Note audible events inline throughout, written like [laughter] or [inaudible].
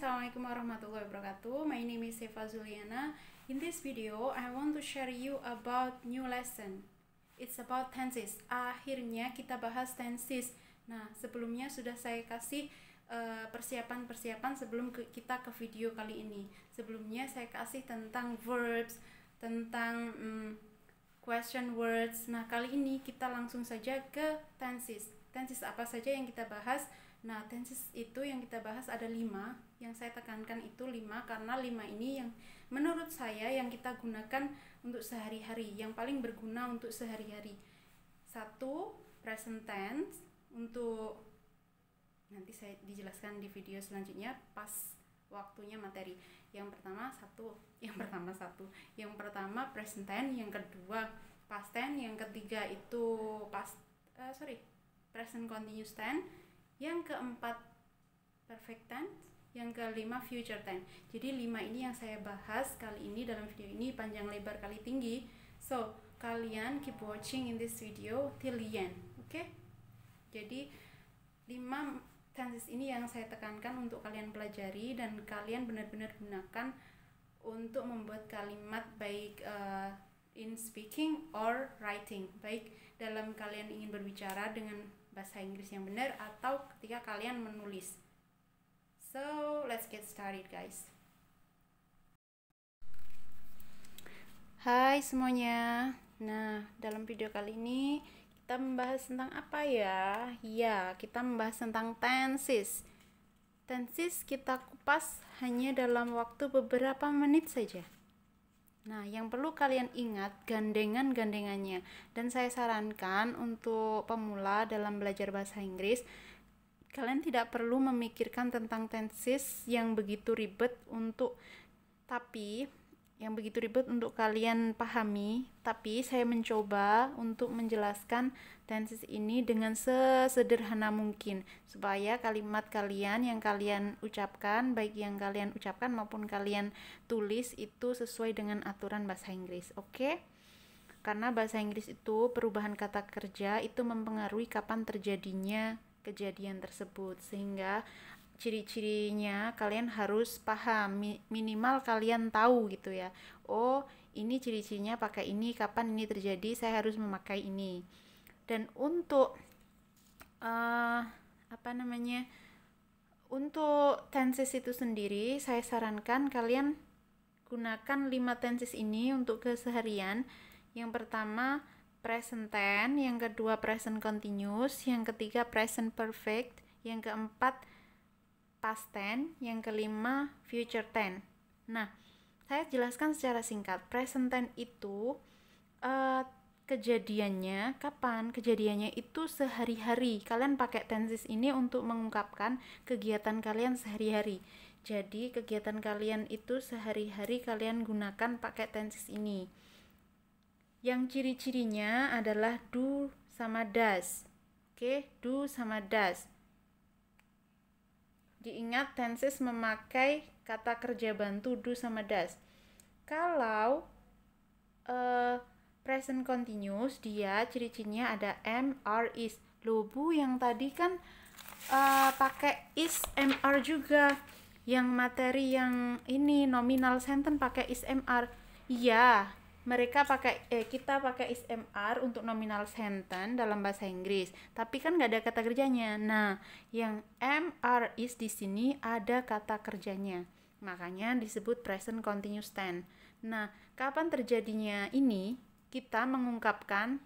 Assalamualaikum warahmatullahi wabarakatuh. My name is Eva Zuliana. In this video, I want to share you about new lesson. It's about tenses. Akhirnya kita bahas tenses. Nah, sebelumnya sudah saya kasih eh, persiapan-persiapan uh, sebelum ke, kita ke video kali ini. Sebelumnya saya kasih tentang verbs, tentang um, question words. Nah, kali ini kita langsung saja ke tenses. Tenses apa saja yang kita bahas? Nah, tenses itu yang kita bahas ada lima yang saya tekankan itu lima karena lima ini yang menurut saya yang kita gunakan untuk sehari-hari yang paling berguna untuk sehari-hari satu present tense untuk nanti saya dijelaskan di video selanjutnya pas waktunya materi yang pertama satu yang pertama satu yang pertama present tense yang kedua past tense yang ketiga itu past uh, sorry present continuous tense yang keempat perfect tense yang kelima future time. Jadi lima ini yang saya bahas kali ini dalam video ini panjang lebar kali tinggi. So, kalian keep watching in this video till the end. Oke? Okay? Jadi lima tenses ini yang saya tekankan untuk kalian pelajari dan kalian benar-benar gunakan untuk membuat kalimat baik uh, in speaking or writing. Baik dalam kalian ingin berbicara dengan bahasa Inggris yang benar atau ketika kalian menulis. So let's get started guys. Hai semuanya. Nah, dalam video kali ini kita membahas tentang apa ya? Ya, kita membahas tentang tenses. Tenses kita kupas hanya dalam waktu beberapa menit saja. Nah, yang perlu kalian ingat gandengan-gandengannya. Dan saya sarankan untuk pemula dalam belajar bahasa Inggris, Kalian tidak perlu memikirkan tentang tenses yang begitu ribet untuk tapi yang begitu ribet untuk kalian pahami, tapi saya mencoba untuk menjelaskan tenses ini dengan sesederhana mungkin supaya kalimat kalian yang kalian ucapkan, baik yang kalian ucapkan maupun kalian tulis itu sesuai dengan aturan bahasa Inggris. Oke? Okay? Karena bahasa Inggris itu perubahan kata kerja itu mempengaruhi kapan terjadinya kejadian tersebut sehingga ciri-cirinya kalian harus paham minimal kalian tahu gitu ya oh ini ciri-cirinya pakai ini kapan ini terjadi saya harus memakai ini dan untuk uh, apa namanya untuk tenses itu sendiri saya sarankan kalian gunakan lima tenses ini untuk keseharian yang pertama present tense, yang kedua present continuous, yang ketiga present perfect, yang keempat past tense, yang kelima future tense. Nah, saya jelaskan secara singkat. Present tense itu uh, kejadiannya kapan? Kejadiannya itu sehari-hari. Kalian pakai tenses ini untuk mengungkapkan kegiatan kalian sehari-hari. Jadi, kegiatan kalian itu sehari-hari kalian gunakan pakai tenses ini yang ciri-cirinya adalah do sama das, Oke, okay? do sama das. Diingat tenses memakai kata kerja bantu do sama das. Kalau uh, present continuous dia ciri-cirinya ada am, are, is. Lobu yang tadi kan uh, pakai is r juga. Yang materi yang ini nominal sentence pakai is r. Iya, mereka pakai eh, kita pakai SMR untuk nominal sentence dalam bahasa Inggris, tapi kan nggak ada kata kerjanya. Nah, yang MR is di sini ada kata kerjanya. Makanya disebut present continuous tense. Nah, kapan terjadinya ini? Kita mengungkapkan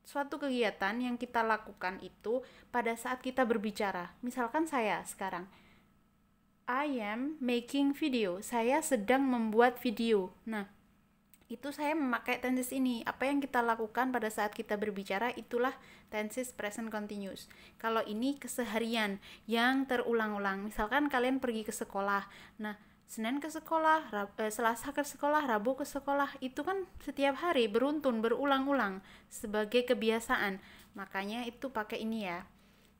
suatu kegiatan yang kita lakukan itu pada saat kita berbicara. Misalkan saya sekarang I am making video. Saya sedang membuat video. Nah, itu saya memakai tenses ini. Apa yang kita lakukan pada saat kita berbicara itulah tenses present continuous. Kalau ini keseharian yang terulang-ulang. Misalkan kalian pergi ke sekolah. Nah, Senin ke sekolah, Rab, eh, Selasa ke sekolah, Rabu ke sekolah. Itu kan setiap hari beruntun, berulang-ulang sebagai kebiasaan. Makanya itu pakai ini ya.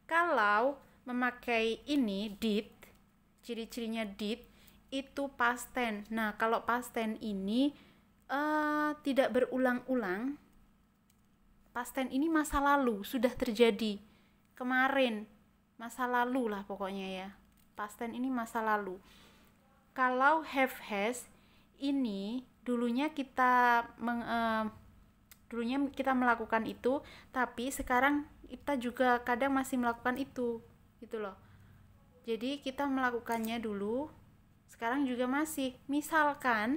Kalau memakai ini did, ciri-cirinya did itu past tense. Nah, kalau past tense ini Eh, tidak berulang-ulang Pasten ini masa lalu sudah terjadi kemarin masa lalu lah pokoknya ya Pasten ini masa lalu kalau have has ini dulunya kita meng, uh, dulunya kita melakukan itu tapi sekarang kita juga kadang masih melakukan itu gitu loh jadi kita melakukannya dulu sekarang juga masih misalkan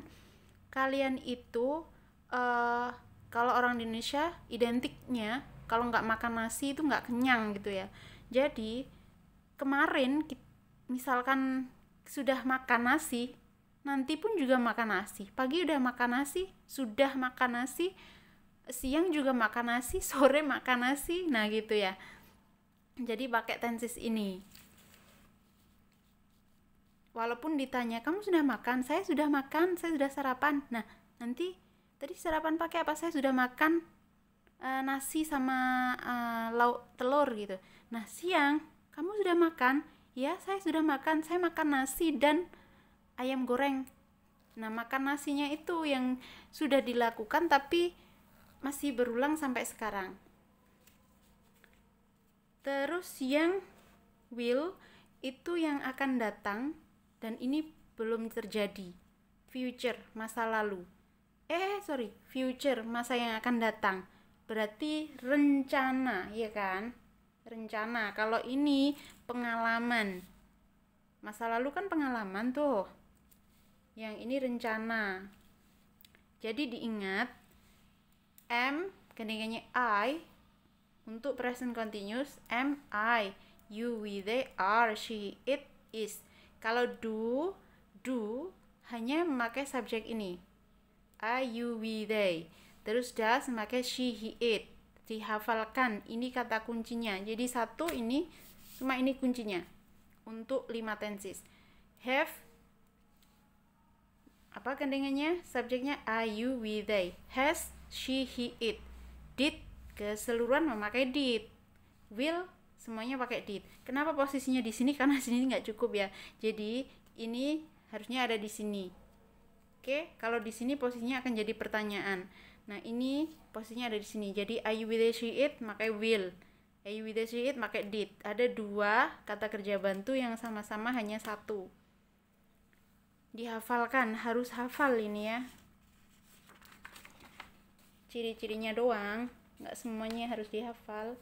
kalian itu uh, kalau orang di Indonesia identiknya kalau nggak makan nasi itu nggak kenyang gitu ya jadi kemarin misalkan sudah makan nasi nanti pun juga makan nasi pagi udah makan nasi sudah makan nasi siang juga makan nasi [laughs] sore makan nasi nah gitu ya jadi pakai tensis ini walaupun ditanya kamu sudah makan saya sudah makan saya sudah sarapan nah nanti tadi sarapan pakai apa saya sudah makan e, nasi sama e, lauk telur gitu nah siang kamu sudah makan ya saya sudah makan saya makan nasi dan ayam goreng nah makan nasinya itu yang sudah dilakukan tapi masih berulang sampai sekarang terus yang will itu yang akan datang dan ini belum terjadi. Future, masa lalu. Eh, sorry, future, masa yang akan datang. Berarti rencana, ya kan? Rencana. Kalau ini pengalaman. Masa lalu kan pengalaman tuh. Yang ini rencana. Jadi diingat M gandengannya I untuk present continuous M I you we they are she it is kalau do, do hanya memakai subjek ini. I, you, we, they. Terus does memakai she, he, it. Dihafalkan, ini kata kuncinya. Jadi satu ini, cuma ini kuncinya. Untuk lima tenses. Have, apa gandengannya? Subjeknya I, you, we, they. Has, she, he, it. Did, keseluruhan memakai did. Will, semuanya pakai did kenapa posisinya di sini karena sini nggak cukup ya jadi ini harusnya ada di sini oke kalau di sini posisinya akan jadi pertanyaan nah ini posisinya ada di sini jadi I will she it Makai will I will she it Makai did ada dua kata kerja bantu yang sama-sama hanya satu dihafalkan harus hafal ini ya ciri-cirinya doang nggak semuanya harus dihafal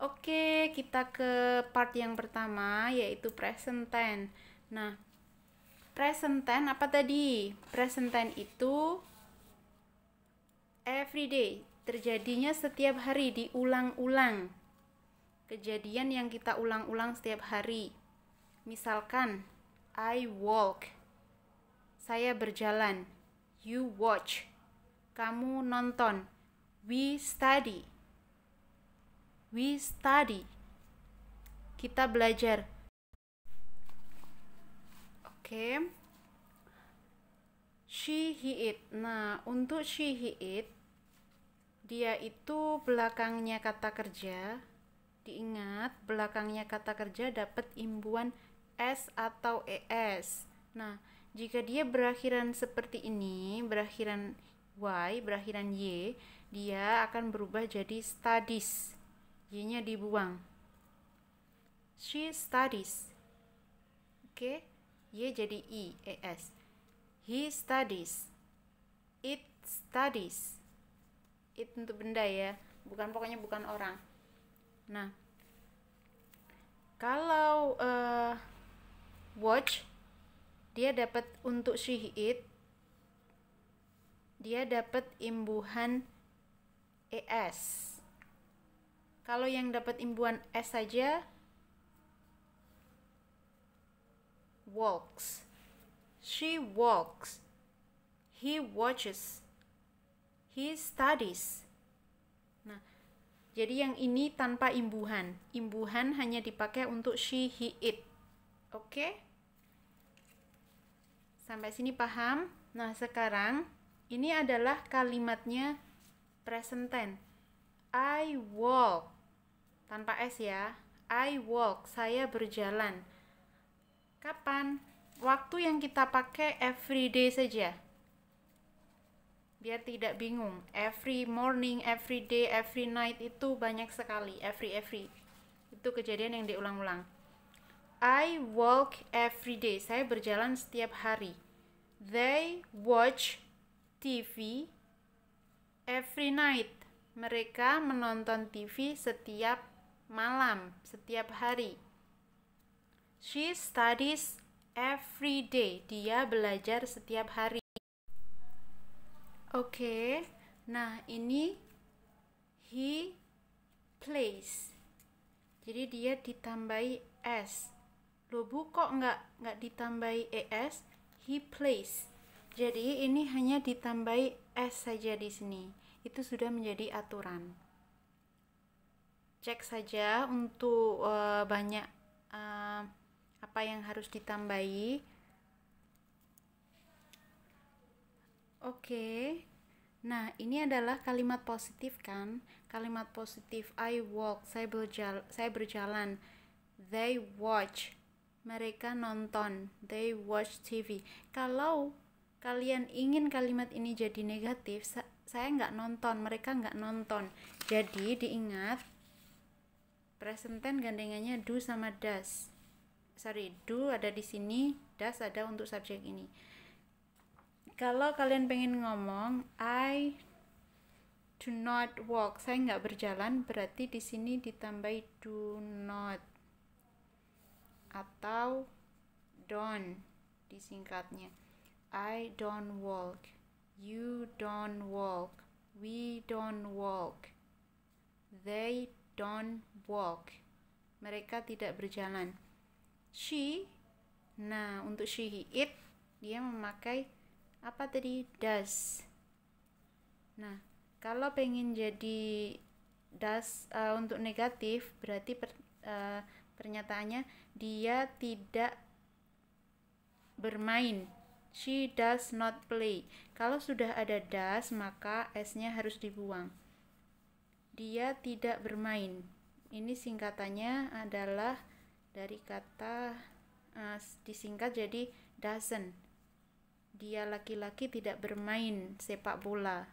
Oke, kita ke part yang pertama yaitu present tense. Nah, present tense apa tadi? Present tense itu everyday, terjadinya setiap hari diulang-ulang. Kejadian yang kita ulang-ulang setiap hari. Misalkan I walk. Saya berjalan. You watch. Kamu nonton. We study We study. Kita belajar. Oke. Okay. She, he, it. Nah, untuk she, he, it, dia itu belakangnya kata kerja. Diingat, belakangnya kata kerja dapat imbuan S atau ES. Nah, jika dia berakhiran seperti ini, berakhiran Y, berakhiran Y, dia akan berubah jadi studies. Y-nya dibuang. She studies. Oke, okay? Y jadi I, E S. He studies. It studies. It untuk benda ya, bukan pokoknya bukan orang. Nah, kalau uh, watch dia dapat untuk she it dia dapat imbuhan es kalau yang dapat imbuhan s saja walks. She walks. He watches. He studies. Nah, jadi yang ini tanpa imbuhan. Imbuhan hanya dipakai untuk she, he, it. Oke? Okay? Sampai sini paham? Nah, sekarang ini adalah kalimatnya present tense. I walk tanpa S ya. I walk, saya berjalan. Kapan? Waktu yang kita pakai every day saja. Biar tidak bingung. Every morning, every day, every night itu banyak sekali. Every every. Itu kejadian yang diulang-ulang. I walk every day. Saya berjalan setiap hari. They watch TV every night. Mereka menonton TV setiap malam setiap hari. She studies every day. Dia belajar setiap hari. Oke. Okay. Nah, ini he plays. Jadi dia ditambahi s. Loh, Bu, kok nggak nggak ditambahi es? He plays. Jadi ini hanya ditambahi s saja di sini. Itu sudah menjadi aturan cek saja untuk uh, banyak uh, apa yang harus ditambahi. Oke. Okay. Nah, ini adalah kalimat positif kan? Kalimat positif I walk, saya berjalan, saya berjalan. They watch, mereka nonton. They watch TV. Kalau kalian ingin kalimat ini jadi negatif, saya nggak nonton, mereka nggak nonton. Jadi diingat present tense gandengannya do sama does sorry do ada di sini does ada untuk subjek ini kalau kalian pengen ngomong I do not walk saya nggak berjalan berarti di sini ditambah do not atau don't disingkatnya I don't walk you don't walk we don't walk they don't walk. Mereka tidak berjalan. She, nah untuk she, it, dia memakai apa tadi? Does. Nah, kalau pengen jadi does uh, eh, untuk negatif berarti per, uh, pernyataannya dia tidak bermain. She does not play. Kalau sudah ada does maka s-nya harus dibuang dia tidak bermain. Ini singkatannya adalah dari kata uh, disingkat jadi doesn't. Dia laki-laki tidak bermain sepak bola.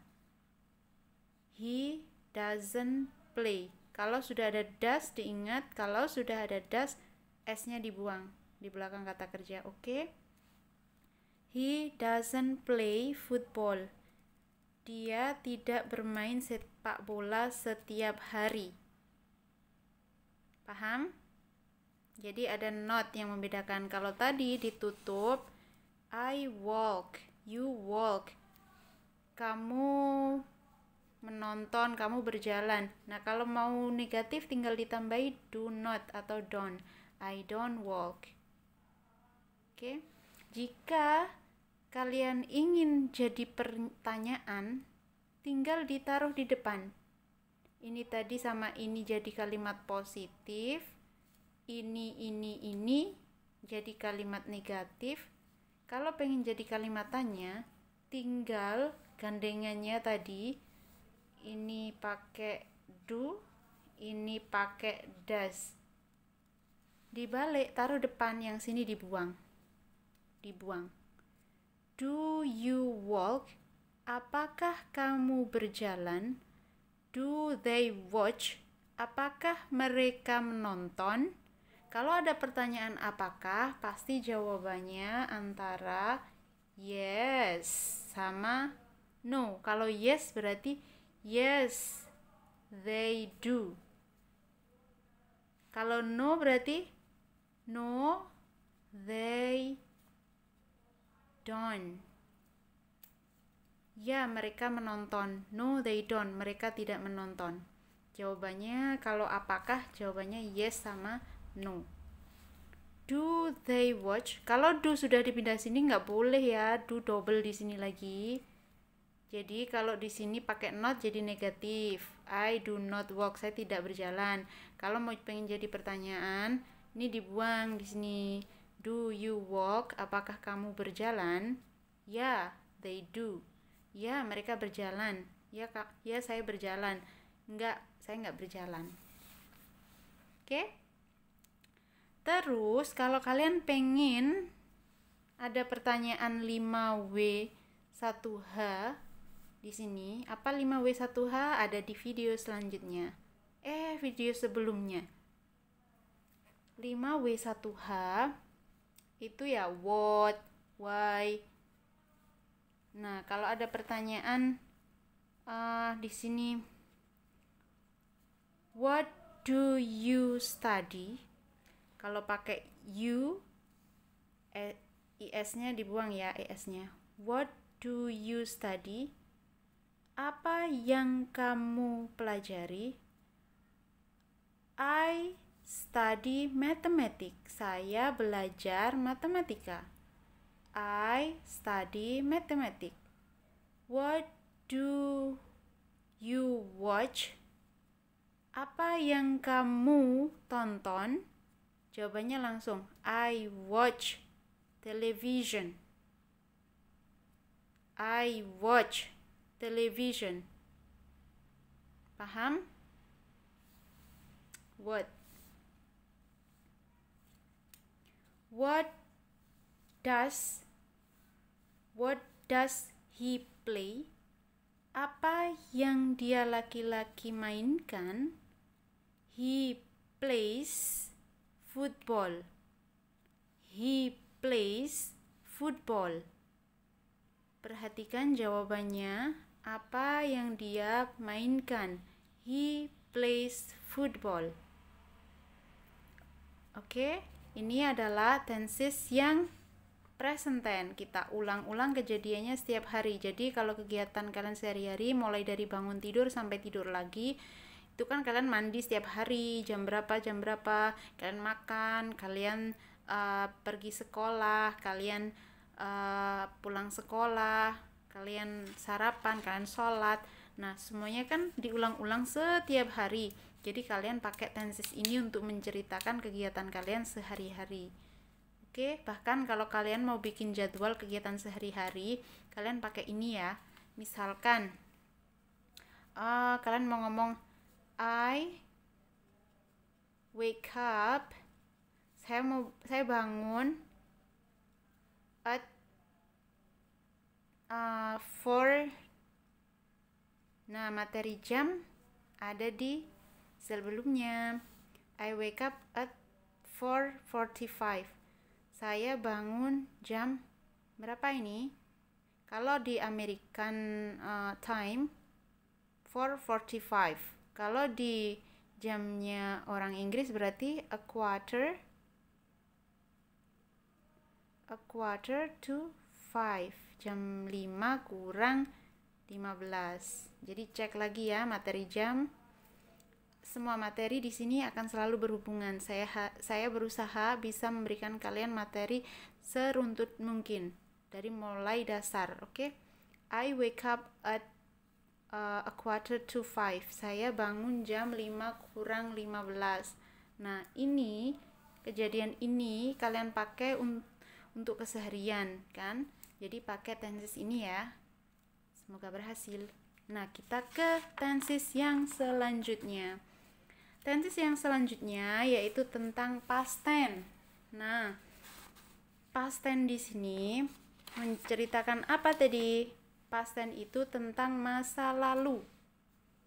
He doesn't play. Kalau sudah ada das diingat, kalau sudah ada das S-nya dibuang di belakang kata kerja. Oke. Okay? He doesn't play football. Dia tidak bermain sepak sepak bola setiap hari. Paham? Jadi ada not yang membedakan. Kalau tadi ditutup, I walk, you walk. Kamu menonton, kamu berjalan. Nah, kalau mau negatif tinggal ditambahi do not atau don't. I don't walk. Oke. Okay? Jika kalian ingin jadi pertanyaan tinggal ditaruh di depan. Ini tadi sama ini jadi kalimat positif, ini, ini, ini jadi kalimat negatif. Kalau pengen jadi kalimat tanya, tinggal gandengannya tadi ini pakai do, ini pakai does. Dibalik, taruh depan yang sini dibuang. Dibuang. Do you walk Apakah kamu berjalan? Do they watch? Apakah mereka menonton? Kalau ada pertanyaan apakah, pasti jawabannya antara yes sama no. Kalau yes berarti yes, they do. Kalau no berarti no, they don't. Ya, mereka menonton. No, they don't. Mereka tidak menonton. Jawabannya kalau apakah? Jawabannya yes sama no. Do they watch? Kalau do sudah dipindah sini nggak boleh ya. Do double di sini lagi. Jadi kalau di sini pakai not jadi negatif. I do not walk. Saya tidak berjalan. Kalau mau pengen jadi pertanyaan, ini dibuang di sini. Do you walk? Apakah kamu berjalan? Ya, yeah, they do. Ya, mereka berjalan. Ya, Kak. Ya, saya berjalan. Enggak, saya enggak berjalan. Oke? Terus kalau kalian pengen ada pertanyaan 5W 1H di sini, apa 5W 1H ada di video selanjutnya. Eh, video sebelumnya. 5W 1H itu ya what, why, Nah, kalau ada pertanyaan uh, di sini, what do you study? Kalau pakai you, e, is-nya dibuang ya, is-nya. What do you study? Apa yang kamu pelajari? I study mathematics. Saya belajar matematika. I study mathematics. What do you watch? Apa yang kamu tonton? Jawabannya langsung I watch television. I watch television. Paham? What? What does What does he play? Apa yang dia laki-laki mainkan? He plays football. He plays football. Perhatikan jawabannya. Apa yang dia mainkan? He plays football. Oke, okay? ini adalah tenses yang present tense kita ulang-ulang kejadiannya setiap hari jadi kalau kegiatan kalian sehari-hari mulai dari bangun tidur sampai tidur lagi itu kan kalian mandi setiap hari jam berapa jam berapa kalian makan kalian uh, pergi sekolah kalian uh, pulang sekolah kalian sarapan kalian sholat nah semuanya kan diulang-ulang setiap hari jadi kalian pakai tenses ini untuk menceritakan kegiatan kalian sehari-hari Oke, bahkan kalau kalian mau bikin jadwal kegiatan sehari-hari, kalian pakai ini ya. Misalkan uh, kalian mau ngomong I wake up, saya mau saya bangun at uh, nah materi jam ada di sebelumnya I wake up at 4.45 saya bangun jam berapa ini? Kalau di American uh, time 4:45. Kalau di jamnya orang Inggris berarti a quarter a quarter to 5. Jam 5 kurang 15. Jadi cek lagi ya materi jam semua materi di sini akan selalu berhubungan. Saya saya berusaha bisa memberikan kalian materi seruntut mungkin dari mulai dasar, oke? Okay? I wake up at uh, a quarter to five. Saya bangun jam 5 kurang 15. Nah, ini kejadian ini kalian pakai un untuk keseharian, kan? Jadi pakai tenses ini ya. Semoga berhasil. Nah, kita ke tenses yang selanjutnya. Tenses yang selanjutnya yaitu tentang past tense. Nah, past tense di sini menceritakan apa tadi? Past tense itu tentang masa lalu.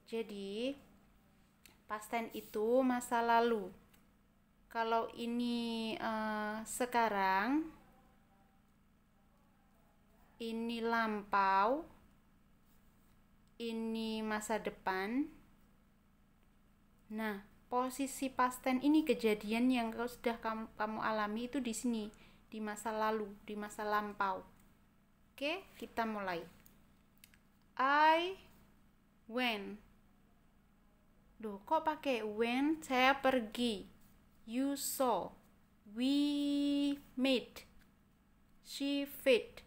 Jadi, past tense itu masa lalu. Kalau ini uh, sekarang, ini lampau, ini masa depan. Nah, posisi pasten ini kejadian yang kau sudah kamu, kamu alami itu di sini di masa lalu di masa lampau oke kita mulai I went Duh, kok pakai when saya pergi? You saw. We made. She fit.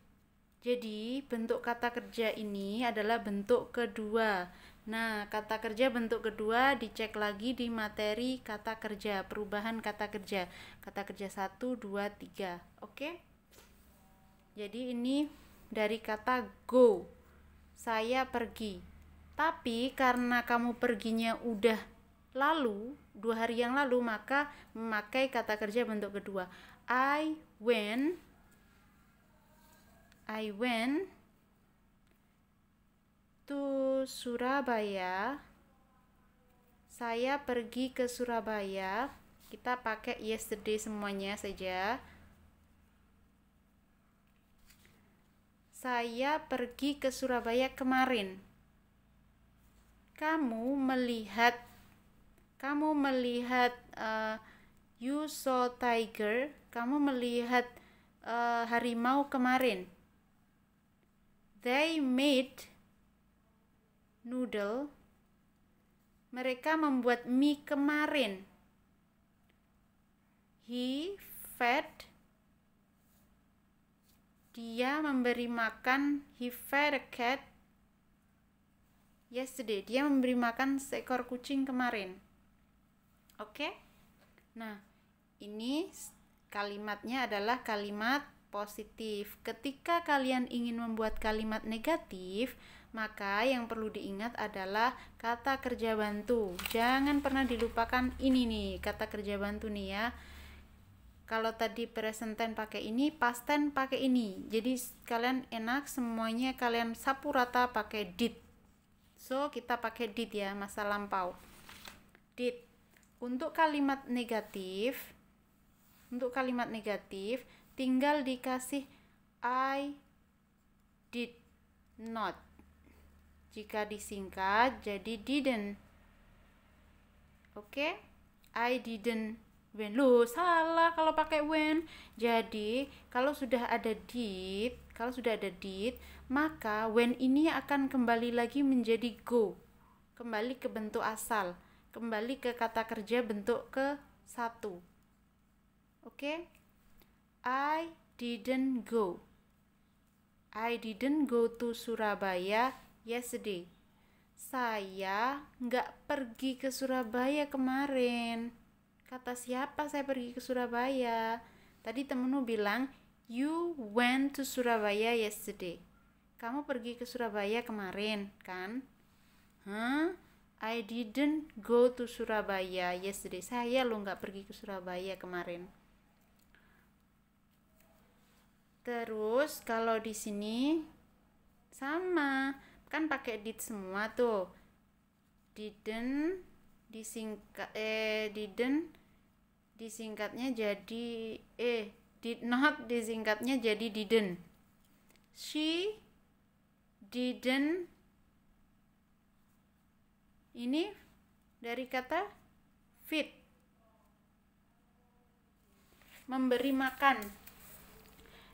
Jadi, bentuk kata kerja ini adalah bentuk kedua Nah, kata kerja bentuk kedua dicek lagi di materi kata kerja, perubahan kata kerja. Kata kerja 1, 2, 3. Oke? Jadi ini dari kata go. Saya pergi. Tapi karena kamu perginya udah lalu, dua hari yang lalu, maka memakai kata kerja bentuk kedua. I went I went to Surabaya. Saya pergi ke Surabaya. Kita pakai yesterday semuanya saja. Saya pergi ke Surabaya kemarin. Kamu melihat kamu melihat uh, you saw tiger, kamu melihat uh, harimau kemarin. They made noodle. Mereka membuat mie kemarin. He fed dia memberi makan he fed a cat yesterday dia memberi makan seekor kucing kemarin oke okay? nah ini kalimatnya adalah kalimat positif ketika kalian ingin membuat kalimat negatif maka yang perlu diingat adalah kata kerja bantu. Jangan pernah dilupakan ini nih, kata kerja bantu nih ya. Kalau tadi present tense pakai ini, past tense pakai ini. Jadi kalian enak semuanya kalian sapu rata pakai did. So, kita pakai did ya, masa lampau. Did. Untuk kalimat negatif, untuk kalimat negatif tinggal dikasih I did not jika disingkat jadi didn't. Oke? Okay? I didn't when. lu salah kalau pakai when. Jadi, kalau sudah ada did, kalau sudah ada did, maka when ini akan kembali lagi menjadi go. Kembali ke bentuk asal, kembali ke kata kerja bentuk ke satu. Oke? Okay? I didn't go. I didn't go to Surabaya yesterday. Ya, saya nggak pergi ke Surabaya kemarin. Kata siapa saya pergi ke Surabaya? Tadi temenmu bilang, you went to Surabaya yesterday. Kamu pergi ke Surabaya kemarin, kan? Huh? I didn't go to Surabaya yesterday. Saya lo nggak pergi ke Surabaya kemarin. Terus kalau di sini sama kan pakai did semua tuh didn't disingkat eh didn't disingkatnya jadi eh did not disingkatnya jadi didn't she didn't ini dari kata fit memberi makan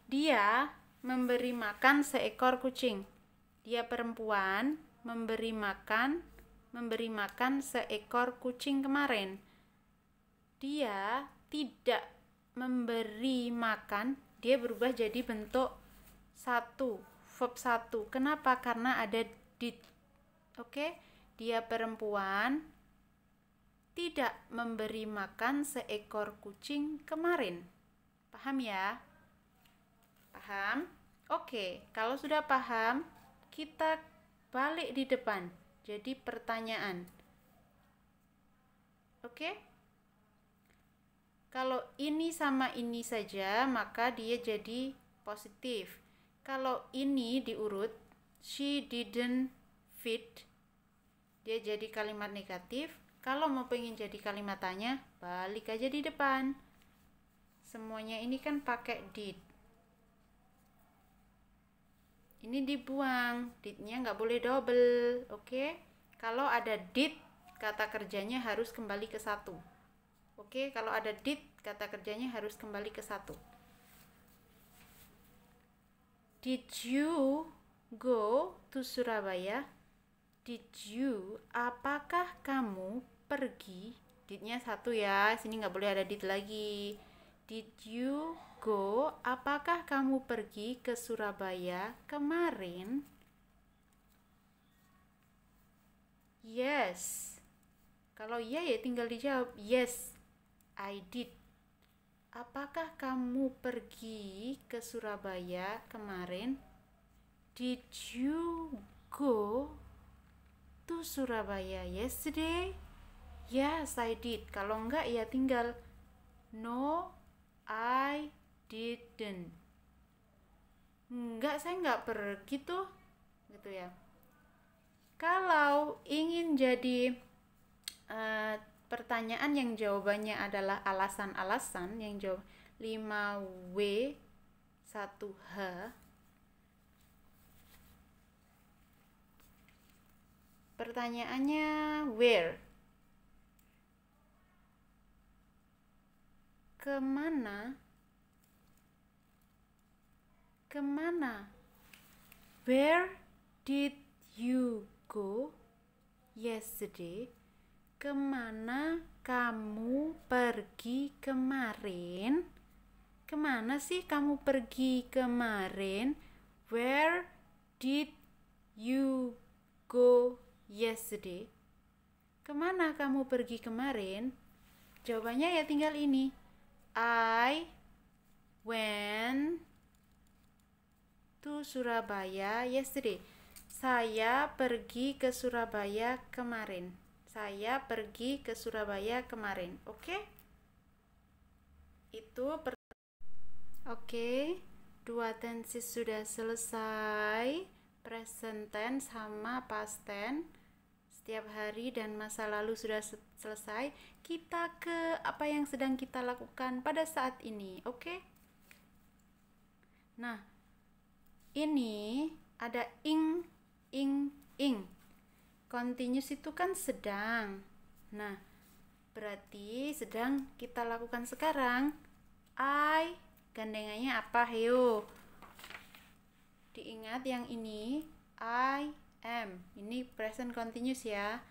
dia memberi makan seekor kucing dia perempuan memberi makan memberi makan seekor kucing kemarin. Dia tidak memberi makan, dia berubah jadi bentuk satu, verb satu. Kenapa? Karena ada did. Oke, dia perempuan tidak memberi makan seekor kucing kemarin. Paham ya? Paham? Oke, kalau sudah paham, kita balik di depan jadi pertanyaan oke kalau ini sama ini saja maka dia jadi positif kalau ini diurut she didn't fit dia jadi kalimat negatif kalau mau pengen jadi kalimat tanya balik aja di depan semuanya ini kan pakai did ini dibuang ditnya nggak boleh double oke okay? kalau ada dit, kata kerjanya harus kembali ke satu oke okay? kalau ada dit, kata kerjanya harus kembali ke satu did you go to Surabaya did you apakah kamu pergi Ditnya satu ya sini nggak boleh ada dit lagi Did you go? Apakah kamu pergi ke Surabaya kemarin? Yes. Kalau iya ya tinggal dijawab yes. I did. Apakah kamu pergi ke Surabaya kemarin? Did you go to Surabaya yesterday? Yes, I did. Kalau enggak ya tinggal no I didn't. Enggak, saya enggak pergi tuh. Gitu ya. Kalau ingin jadi uh, pertanyaan yang jawabannya adalah alasan-alasan yang jawab 5W 1H Pertanyaannya where kemana kemana where did you go yesterday kemana kamu pergi kemarin kemana sih kamu pergi kemarin where did you go yesterday kemana kamu pergi kemarin jawabannya ya tinggal ini I went to Surabaya yesterday. Saya pergi ke Surabaya kemarin. Saya pergi ke Surabaya kemarin. Oke? Okay? Itu Oke, okay. dua tenses sudah selesai. Present tense sama past tense setiap hari dan masa lalu sudah selesai, kita ke apa yang sedang kita lakukan pada saat ini, oke? Okay? Nah, ini ada ing, ing, ing. Continuous itu kan sedang. Nah, berarti sedang kita lakukan sekarang. I gandengannya apa, Heo? Diingat yang ini, I am. Ini present continuous ya.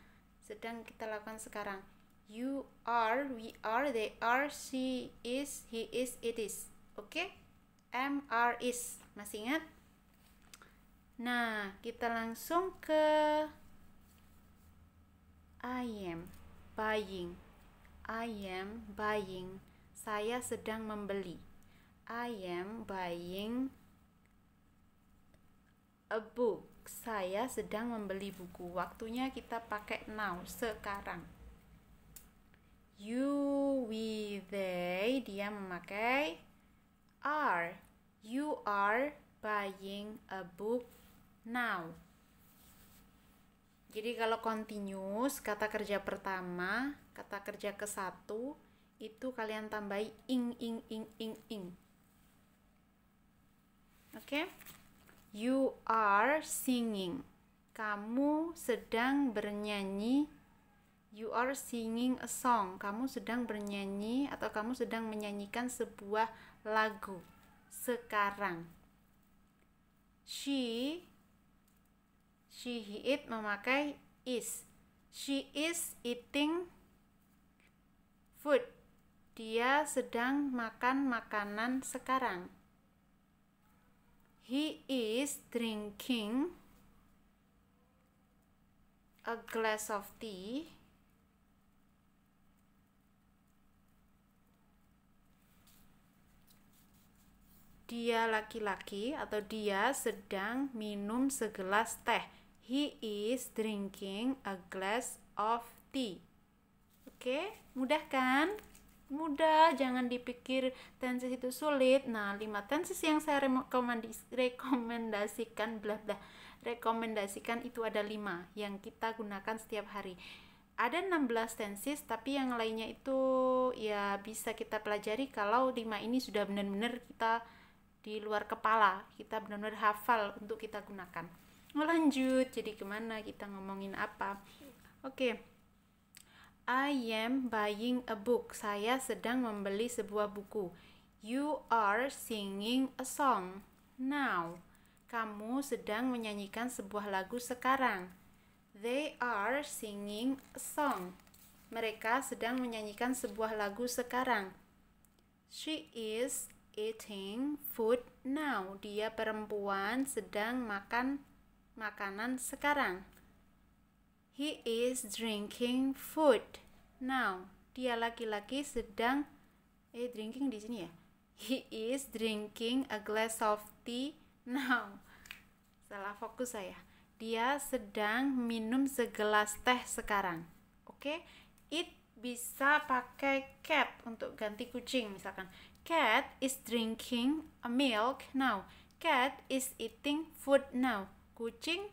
Sedang kita lakukan sekarang. You are, we are, they are, she is, he is, it is. Oke? Okay? Am, are, is. Masih ingat? Nah, kita langsung ke I am buying. I am buying. Saya sedang membeli. I am buying a book saya sedang membeli buku. Waktunya kita pakai now, sekarang. You, we, they, dia memakai are. You are buying a book now. Jadi kalau continuous, kata kerja pertama, kata kerja ke satu, itu kalian tambahi ing, ing, ing, ing, ing. Oke? Okay? You are singing. Kamu sedang bernyanyi. You are singing a song. Kamu sedang bernyanyi atau kamu sedang menyanyikan sebuah lagu sekarang. She she he it memakai is. She is eating food. Dia sedang makan makanan sekarang. He is drinking a glass of tea. Dia laki-laki atau dia sedang minum segelas teh. He is drinking a glass of tea. Oke, mudah kan? mudah, jangan dipikir tenses itu sulit. Nah, lima tenses yang saya rekomendasikan bla bla. Rekomendasikan itu ada lima yang kita gunakan setiap hari. Ada 16 tenses tapi yang lainnya itu ya bisa kita pelajari kalau lima ini sudah benar-benar kita di luar kepala, kita benar-benar hafal untuk kita gunakan. Lanjut, jadi kemana kita ngomongin apa? Oke. Okay I am buying a book. Saya sedang membeli sebuah buku. You are singing a song now. Kamu sedang menyanyikan sebuah lagu sekarang. They are singing a song. Mereka sedang menyanyikan sebuah lagu sekarang. She is eating food now. Dia perempuan sedang makan makanan sekarang. He is drinking food. Now, dia laki-laki sedang eh drinking di sini ya. He is drinking a glass of tea now. Salah fokus saya. Dia sedang minum segelas teh sekarang. Oke? Okay? It bisa pakai cat untuk ganti kucing misalkan. Cat is drinking a milk now. Cat is eating food now. Kucing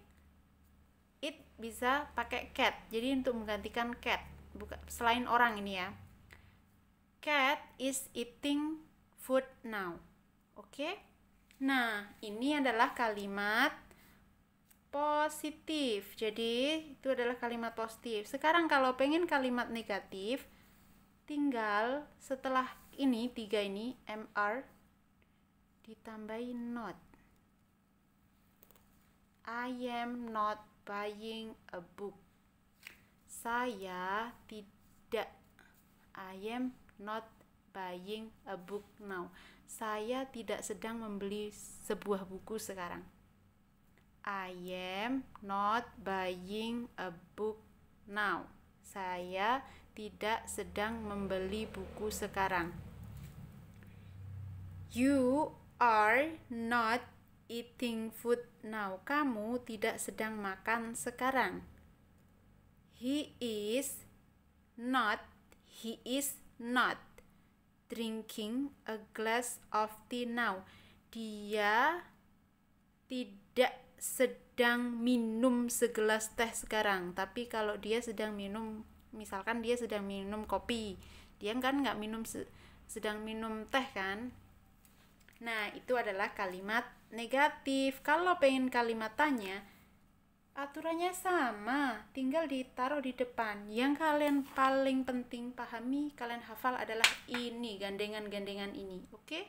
bisa pakai cat. Jadi untuk menggantikan cat, bukan selain orang ini ya. Cat is eating food now. Oke. Okay? Nah, ini adalah kalimat positif. Jadi, itu adalah kalimat positif. Sekarang kalau pengen kalimat negatif, tinggal setelah ini tiga ini mr ditambahin not. I am not buying a book. Saya tidak. I am not buying a book now. Saya tidak sedang membeli sebuah buku sekarang. I am not buying a book now. Saya tidak sedang membeli buku sekarang. You are not eating food now. Kamu tidak sedang makan sekarang. He is not, he is not drinking a glass of tea now. Dia tidak sedang minum segelas teh sekarang, tapi kalau dia sedang minum, misalkan dia sedang minum kopi, dia kan nggak minum sedang minum teh kan. Nah, itu adalah kalimat negatif. Kalau pengen kalimat tanya, aturannya sama, tinggal ditaruh di depan. Yang kalian paling penting pahami, kalian hafal adalah ini, gandengan-gandengan ini, oke? Okay?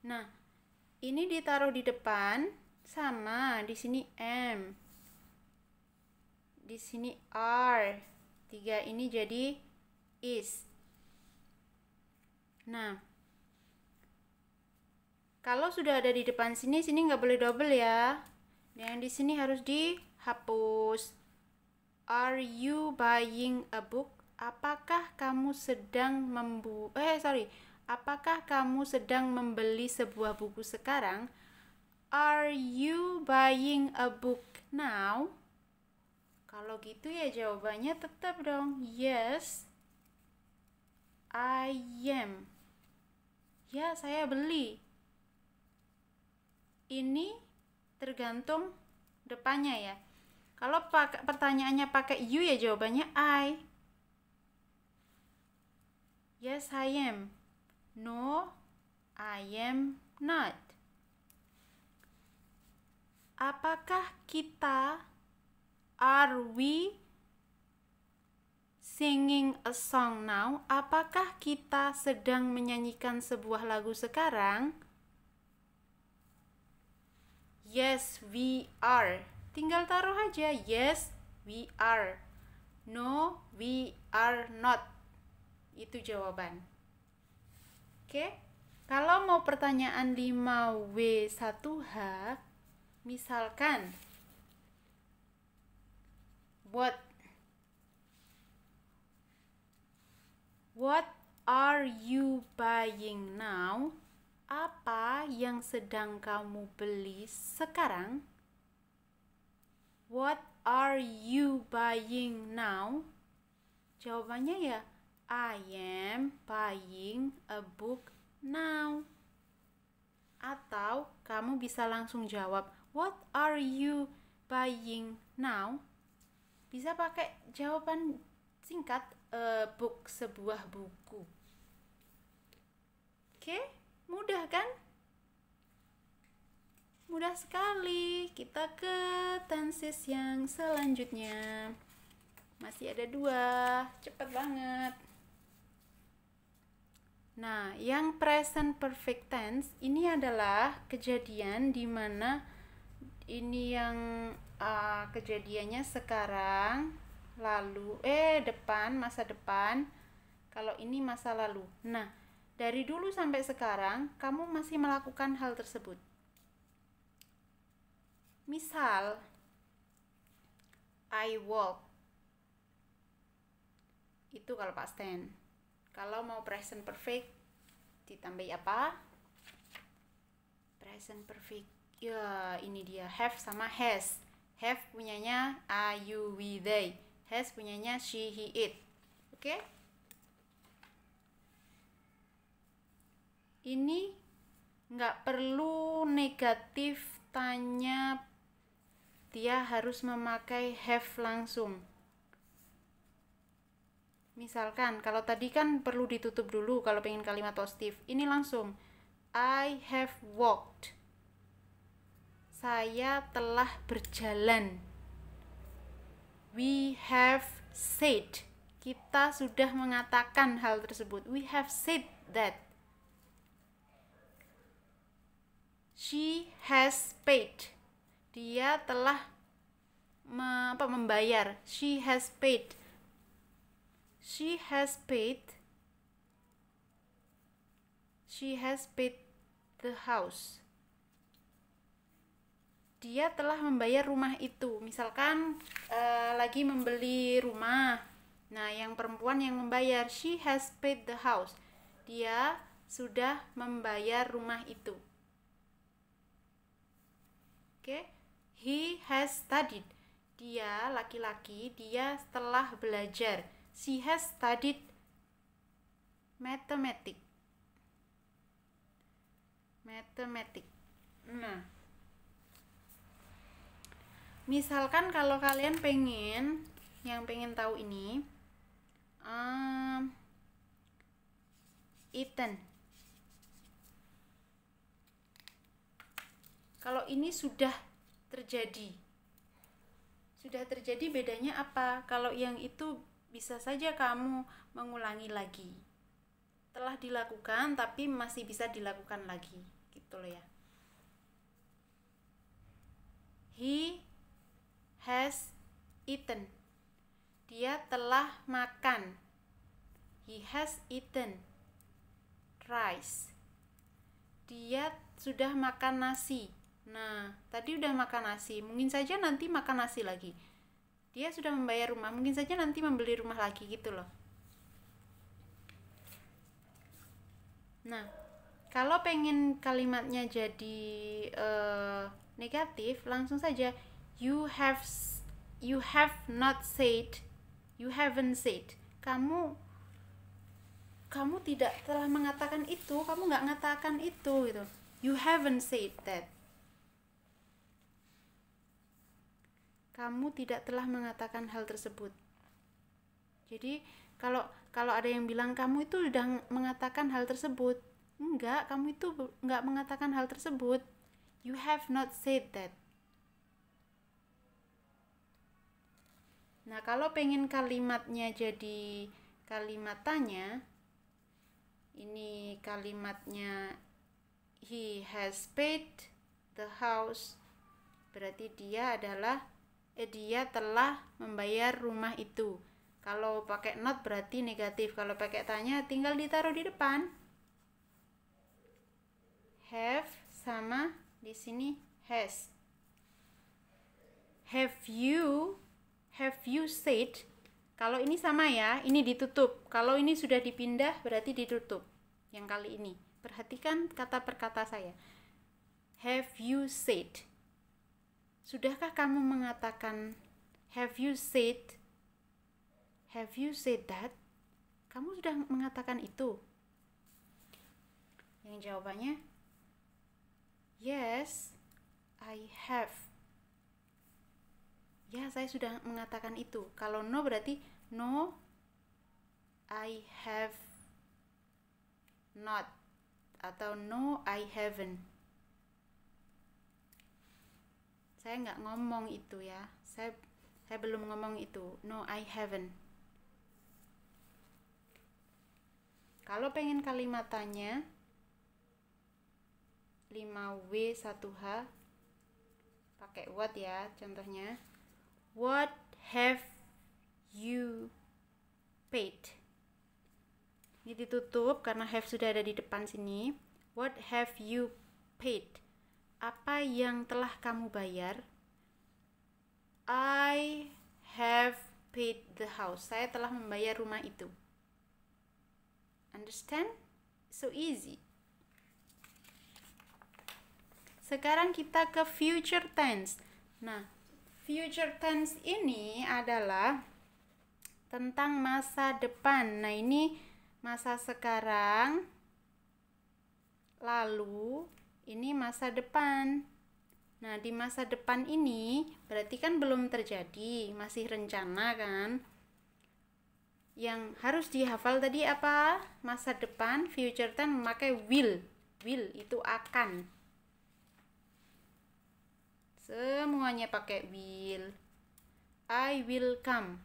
Nah, ini ditaruh di depan sama di sini M. Di sini R. Tiga ini jadi is. Nah, kalau sudah ada di depan sini sini nggak boleh double ya Dan di sini harus dihapus are you buying a book apakah kamu sedang membu eh sorry apakah kamu sedang membeli sebuah buku sekarang are you buying a book now kalau gitu ya jawabannya tetap dong yes I am ya saya beli ini tergantung depannya ya. Kalau pakai pertanyaannya pakai you ya jawabannya I. Yes, I am. No, I am not. Apakah kita are we singing a song now? Apakah kita sedang menyanyikan sebuah lagu sekarang? Yes, we are. Tinggal taruh aja yes, we are. No, we are not. Itu jawaban. Oke. Okay? Kalau mau pertanyaan 5W1H, misalkan what what are you buying now? apa yang sedang kamu beli sekarang? What are you buying now? Jawabannya ya, I am buying a book now. Atau kamu bisa langsung jawab, What are you buying now? Bisa pakai jawaban singkat, a eh, book, sebuah buku. Oke? Okay? Mudah kan? Mudah sekali. Kita ke tenses yang selanjutnya. Masih ada dua. Cepet banget. Nah, yang present perfect tense ini adalah kejadian di mana ini yang uh, kejadiannya sekarang, lalu eh depan, masa depan. Kalau ini masa lalu. Nah, dari dulu sampai sekarang, kamu masih melakukan hal tersebut. Misal, I walk. Itu kalau past tense. Kalau mau present perfect, ditambah apa? Present perfect. Ya, ini dia have sama has. Have punyanya I, you, we, they. Has punyanya she, he, it. Oke? Okay? ini nggak perlu negatif tanya dia harus memakai have langsung misalkan kalau tadi kan perlu ditutup dulu kalau pengen kalimat positif ini langsung I have walked saya telah berjalan we have said kita sudah mengatakan hal tersebut we have said that She has paid. Dia telah me apa, membayar. She has paid. She has paid. She has paid the house. Dia telah membayar rumah itu. Misalkan uh, lagi membeli rumah. Nah, yang perempuan yang membayar, she has paid the house. Dia sudah membayar rumah itu. Oke. Okay? He has studied. Dia laki-laki, dia telah belajar. She has studied mathematics. Mathematics. Nah. Misalkan kalau kalian pengen yang pengen tahu ini um, Ethan Kalau ini sudah terjadi. Sudah terjadi bedanya apa? Kalau yang itu bisa saja kamu mengulangi lagi. Telah dilakukan tapi masih bisa dilakukan lagi. Gitu loh ya. He has eaten. Dia telah makan. He has eaten rice. Dia sudah makan nasi. Nah, tadi udah makan nasi, mungkin saja nanti makan nasi lagi. Dia sudah membayar rumah, mungkin saja nanti membeli rumah lagi gitu loh. Nah, kalau pengen kalimatnya jadi uh, negatif, langsung saja you have you have not said, you haven't said. Kamu kamu tidak telah mengatakan itu, kamu nggak mengatakan itu gitu. You haven't said that. kamu tidak telah mengatakan hal tersebut. Jadi, kalau kalau ada yang bilang kamu itu sudah mengatakan hal tersebut, enggak, kamu itu enggak mengatakan hal tersebut. You have not said that. Nah, kalau pengen kalimatnya jadi kalimat tanya, ini kalimatnya he has paid the house berarti dia adalah eh, dia telah membayar rumah itu. Kalau pakai not berarti negatif, kalau pakai tanya tinggal ditaruh di depan. Have sama di sini has. Have you have you said kalau ini sama ya, ini ditutup. Kalau ini sudah dipindah berarti ditutup. Yang kali ini. Perhatikan kata per kata saya. Have you said? Sudahkah kamu mengatakan have you said have you said that? Kamu sudah mengatakan itu? Yang jawabannya yes, I have. Ya, saya sudah mengatakan itu. Kalau no berarti no I have not atau no I haven't. saya nggak ngomong itu ya saya saya belum ngomong itu no I haven't kalau pengen kalimatannya tanya 5W 1H pakai what ya contohnya what have you paid ini ditutup karena have sudah ada di depan sini what have you paid apa yang telah kamu bayar? I have paid the house. Saya telah membayar rumah itu. Understand? So easy. Sekarang kita ke future tense. Nah, future tense ini adalah tentang masa depan. Nah, ini masa sekarang, lalu, ini masa depan. Nah, di masa depan ini berarti kan belum terjadi, masih rencana kan? Yang harus dihafal tadi apa? Masa depan, future tense memakai will. Will itu akan. Semuanya pakai will. I will come.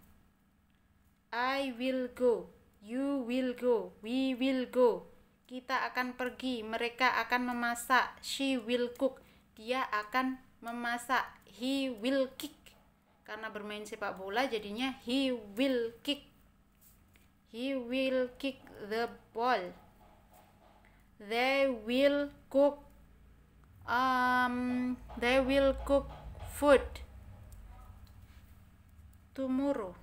I will go. You will go. We will go. Kita akan pergi, mereka akan memasak. She will cook. Dia akan memasak. He will kick. Karena bermain sepak bola jadinya he will kick. He will kick the ball. They will cook um they will cook food tomorrow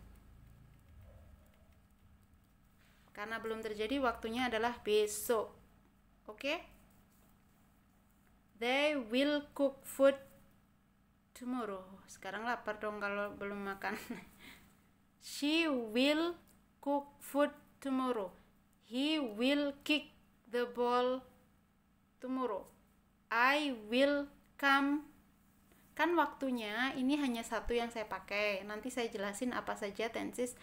Karena belum terjadi, waktunya adalah besok. Oke? Okay? They will cook food tomorrow. Sekarang lapar dong kalau belum makan. [laughs] She will cook food tomorrow. He will kick the ball tomorrow. I will come kan waktunya ini hanya satu yang saya pakai nanti saya jelasin apa saja tenses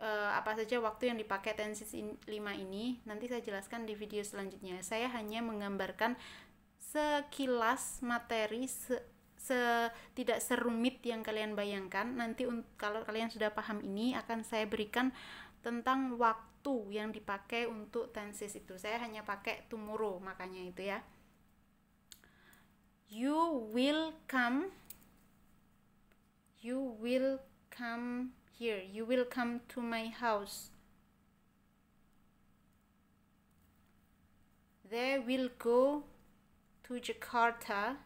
uh, apa saja waktu yang dipakai tensis 5 ini nanti saya jelaskan di video selanjutnya. Saya hanya menggambarkan sekilas materi se, se tidak serumit yang kalian bayangkan. Nanti kalau kalian sudah paham ini akan saya berikan tentang waktu yang dipakai untuk tensis itu. Saya hanya pakai tomorrow makanya itu ya. You will come you will come here. You will come to my house. They will go to Jakarta.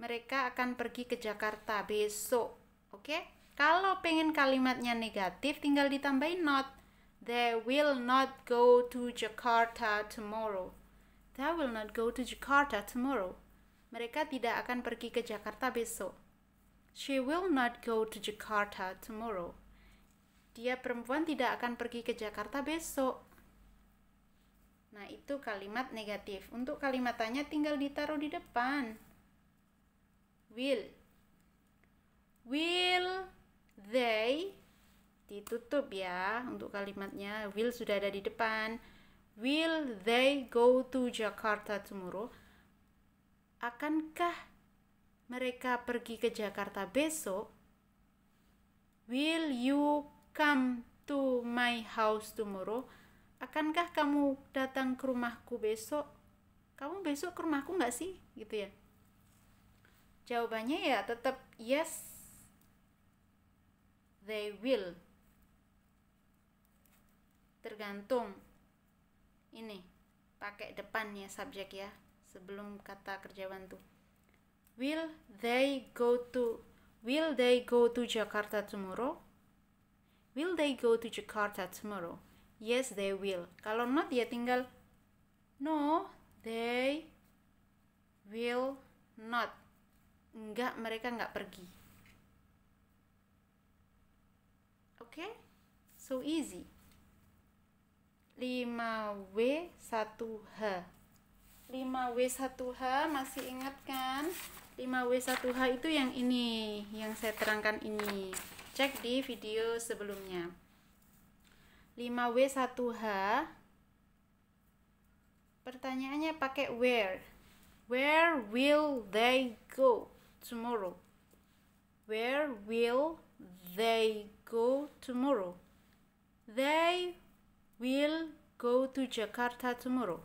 Mereka akan pergi ke Jakarta besok. Oke? Okay? Kalau pengen kalimatnya negatif, tinggal ditambahin not. They will not go to Jakarta tomorrow. They will not go to Jakarta tomorrow. Mereka tidak akan pergi ke Jakarta besok. She will not go to Jakarta tomorrow. Dia perempuan tidak akan pergi ke Jakarta besok. Nah, itu kalimat negatif. Untuk kalimat tanya tinggal ditaruh di depan. Will. Will they ditutup ya untuk kalimatnya. Will sudah ada di depan. Will they go to Jakarta tomorrow? Akankah mereka pergi ke Jakarta besok, will you come to my house tomorrow? Akankah kamu datang ke rumahku besok? Kamu besok ke rumahku nggak sih? Gitu ya. Jawabannya ya tetap yes, they will. Tergantung ini pakai depannya subjek ya sebelum kata kerja bantu. Will they go to Will they go to Jakarta tomorrow? Will they go to Jakarta tomorrow? Yes, they will. Kalau not ya tinggal no, they will not. Enggak, mereka enggak pergi. Oke? Okay? So easy. 5W 1H. 5W 1H masih ingat kan? 5W1H itu yang ini yang saya terangkan ini cek di video sebelumnya 5W1H pertanyaannya pakai where where will they go tomorrow where will they go tomorrow they will go to Jakarta tomorrow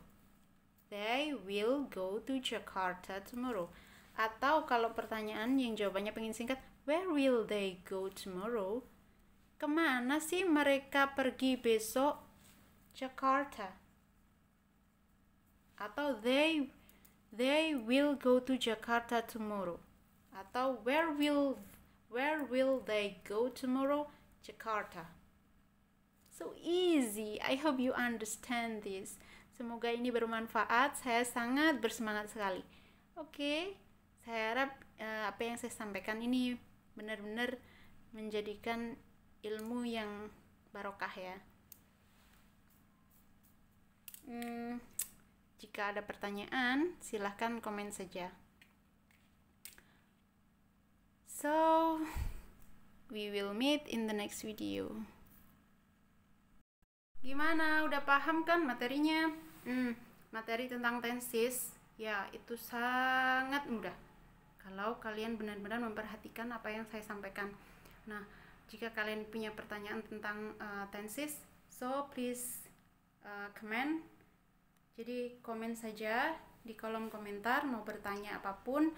they will go to Jakarta tomorrow atau kalau pertanyaan yang jawabannya pengen singkat, where will they go tomorrow? Kemana sih mereka pergi besok? Jakarta. Atau they they will go to Jakarta tomorrow. Atau where will where will they go tomorrow? Jakarta. So easy. I hope you understand this. Semoga ini bermanfaat. Saya sangat bersemangat sekali. Oke. Okay saya harap uh, apa yang saya sampaikan ini benar-benar menjadikan ilmu yang barokah ya. Hmm, jika ada pertanyaan, silahkan komen saja. So, we will meet in the next video. Gimana? Udah paham kan materinya? Hmm, materi tentang tensis, ya itu sangat mudah kalau kalian benar-benar memperhatikan apa yang saya sampaikan. Nah, jika kalian punya pertanyaan tentang uh, eh, tenses, so please uh, comment. Jadi komen saja di kolom komentar mau bertanya apapun,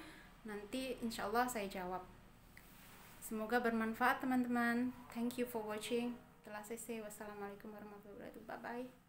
nanti insya Allah saya jawab. Semoga bermanfaat teman-teman. Thank you for watching. Telah selesai. Wassalamualaikum warahmatullahi wabarakatuh. Bye bye.